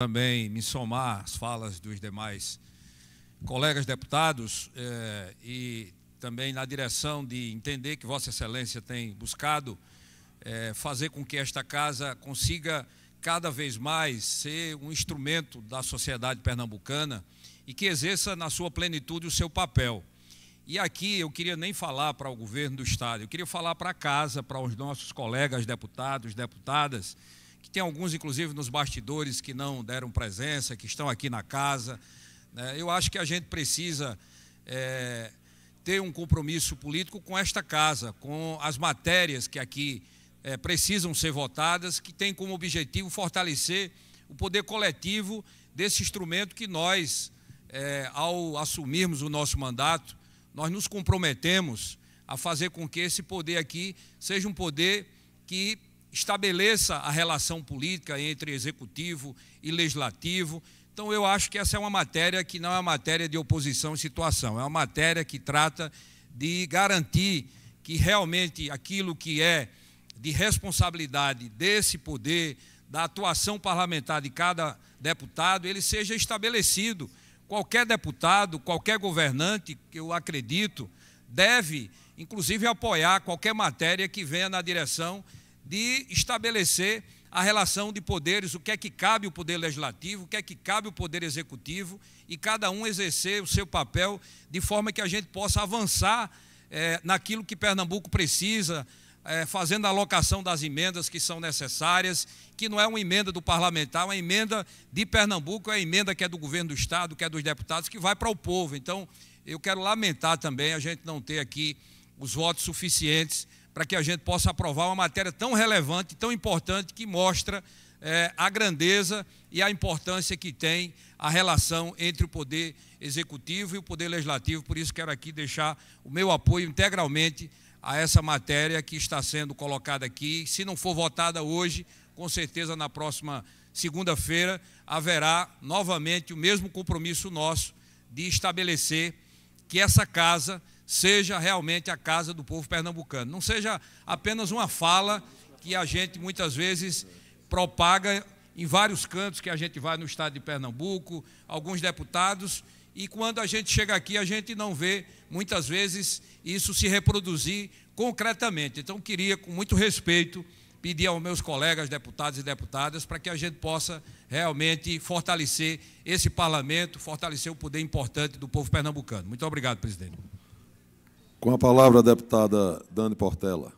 também me somar às falas dos demais colegas deputados eh, e também na direção de entender que Vossa Excelência tem buscado eh, fazer com que esta casa consiga cada vez mais ser um instrumento da sociedade pernambucana e que exerça na sua plenitude o seu papel. E aqui eu queria nem falar para o governo do Estado, eu queria falar para a casa, para os nossos colegas deputados, deputadas que tem alguns, inclusive, nos bastidores que não deram presença, que estão aqui na casa. Né? Eu acho que a gente precisa é, ter um compromisso político com esta casa, com as matérias que aqui é, precisam ser votadas, que tem como objetivo fortalecer o poder coletivo desse instrumento que nós, é, ao assumirmos o nosso mandato, nós nos comprometemos a fazer com que esse poder aqui seja um poder que estabeleça a relação política entre executivo e legislativo. Então, eu acho que essa é uma matéria que não é uma matéria de oposição e situação, é uma matéria que trata de garantir que realmente aquilo que é de responsabilidade desse poder, da atuação parlamentar de cada deputado, ele seja estabelecido. Qualquer deputado, qualquer governante, que eu acredito, deve, inclusive, apoiar qualquer matéria que venha na direção de estabelecer a relação de poderes, o que é que cabe o poder legislativo, o que é que cabe o poder executivo, e cada um exercer o seu papel de forma que a gente possa avançar é, naquilo que Pernambuco precisa, é, fazendo a alocação das emendas que são necessárias, que não é uma emenda do parlamentar, é uma emenda de Pernambuco, é a emenda que é do governo do Estado, que é dos deputados, que vai para o povo. Então, eu quero lamentar também a gente não ter aqui os votos suficientes para que a gente possa aprovar uma matéria tão relevante, tão importante, que mostra é, a grandeza e a importância que tem a relação entre o poder executivo e o poder legislativo. Por isso, quero aqui deixar o meu apoio integralmente a essa matéria que está sendo colocada aqui. Se não for votada hoje, com certeza na próxima segunda-feira haverá novamente o mesmo compromisso nosso de estabelecer que essa casa seja realmente a casa do povo pernambucano. Não seja apenas uma fala que a gente muitas vezes propaga em vários cantos que a gente vai no estado de Pernambuco, alguns deputados, e quando a gente chega aqui, a gente não vê muitas vezes isso se reproduzir concretamente. Então, queria, com muito respeito, pedir aos meus colegas deputados e deputadas para que a gente possa realmente fortalecer esse parlamento, fortalecer o poder importante do povo pernambucano. Muito obrigado, presidente. Com a palavra a deputada Dani Portela.